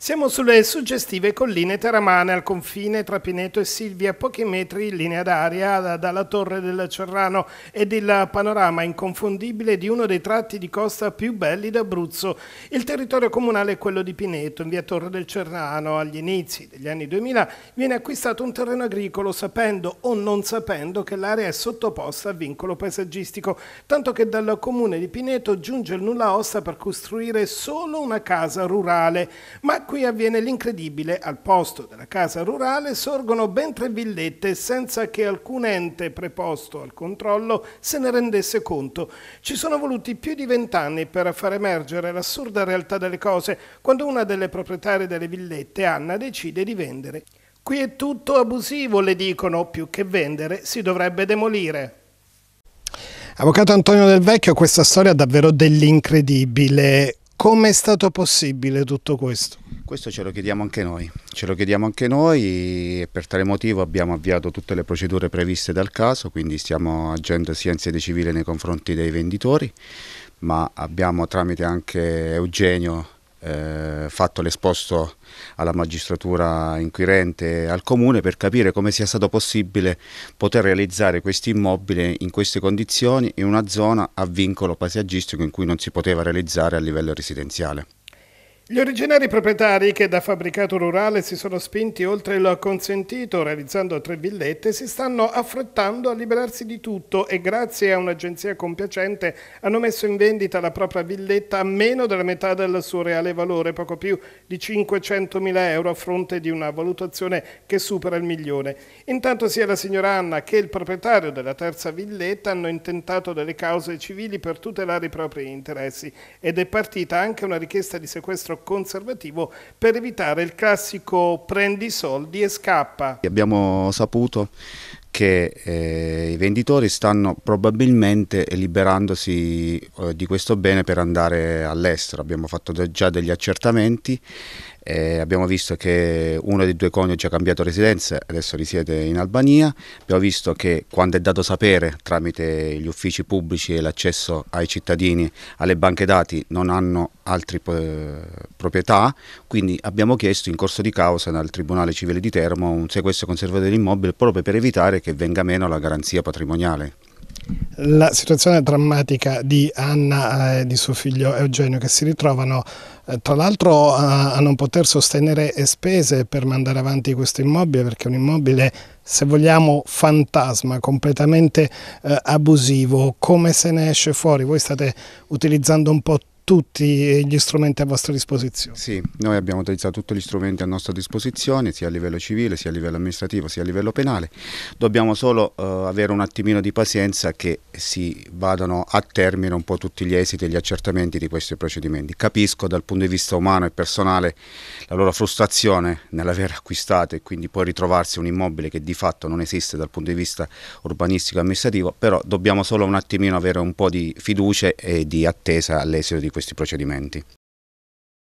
Siamo sulle suggestive colline teramane al confine tra Pineto e Silvia, pochi metri in linea d'aria dalla torre del Cerrano ed il panorama inconfondibile di uno dei tratti di costa più belli d'Abruzzo. Il territorio comunale è quello di Pineto, in via Torre del Cerrano. Agli inizi degli anni 2000 viene acquistato un terreno agricolo sapendo o non sapendo che l'area è sottoposta a vincolo paesaggistico, tanto che dal comune di Pineto giunge il nulla osta per costruire solo una casa rurale. Ma qui avviene l'incredibile. Al posto della casa rurale sorgono ben tre villette senza che alcun ente preposto al controllo se ne rendesse conto. Ci sono voluti più di vent'anni per far emergere l'assurda realtà delle cose quando una delle proprietarie delle villette, Anna, decide di vendere. Qui è tutto abusivo, le dicono, più che vendere si dovrebbe demolire. Avvocato Antonio Del Vecchio, questa storia è davvero dell'incredibile. Come è stato possibile tutto questo? Questo ce lo chiediamo anche noi, ce lo chiediamo anche noi e per tale motivo abbiamo avviato tutte le procedure previste dal caso, quindi stiamo agendo sia in sede civile nei confronti dei venditori, ma abbiamo tramite anche Eugenio eh, fatto l'esposto alla magistratura inquirente e al comune per capire come sia stato possibile poter realizzare questo immobile in queste condizioni in una zona a vincolo paesaggistico in cui non si poteva realizzare a livello residenziale. Gli originari proprietari che da fabbricato rurale si sono spinti oltre il consentito realizzando tre villette si stanno affrettando a liberarsi di tutto e grazie a un'agenzia compiacente hanno messo in vendita la propria villetta a meno della metà del suo reale valore, poco più di 500.000 euro a fronte di una valutazione che supera il milione. Intanto sia la signora Anna che il proprietario della terza villetta hanno intentato delle cause civili per tutelare i propri interessi ed è partita anche una richiesta di sequestro conservativo per evitare il classico prendi soldi e scappa. Abbiamo saputo perché eh, i venditori stanno probabilmente liberandosi eh, di questo bene per andare all'estero. Abbiamo fatto già degli accertamenti, eh, abbiamo visto che uno dei due coniugi ha cambiato residenza, adesso risiede in Albania, abbiamo visto che quando è dato sapere tramite gli uffici pubblici e l'accesso ai cittadini alle banche dati non hanno altre proprietà, quindi abbiamo chiesto in corso di causa dal Tribunale Civile di Termo un sequestro conservatore dell'immobile proprio per evitare che che venga meno la garanzia patrimoniale. La situazione drammatica di Anna eh, e di suo figlio Eugenio che si ritrovano eh, tra l'altro eh, a non poter sostenere spese per mandare avanti questo immobile perché è un immobile se vogliamo fantasma, completamente abusivo, come se ne esce fuori? Voi state utilizzando un po' tutti gli strumenti a vostra disposizione. Sì, noi abbiamo utilizzato tutti gli strumenti a nostra disposizione, sia a livello civile, sia a livello amministrativo, sia a livello penale. Dobbiamo solo eh, avere un attimino di pazienza che si vadano a termine un po' tutti gli esiti e gli accertamenti di questi procedimenti. Capisco dal punto di vista umano e personale la loro frustrazione nell'aver acquistato e quindi poi ritrovarsi un immobile che di fatto non esiste dal punto di vista urbanistico e amministrativo, però dobbiamo solo un attimino avere un po' di fiducia e di attesa all'esito di questo questi procedimenti.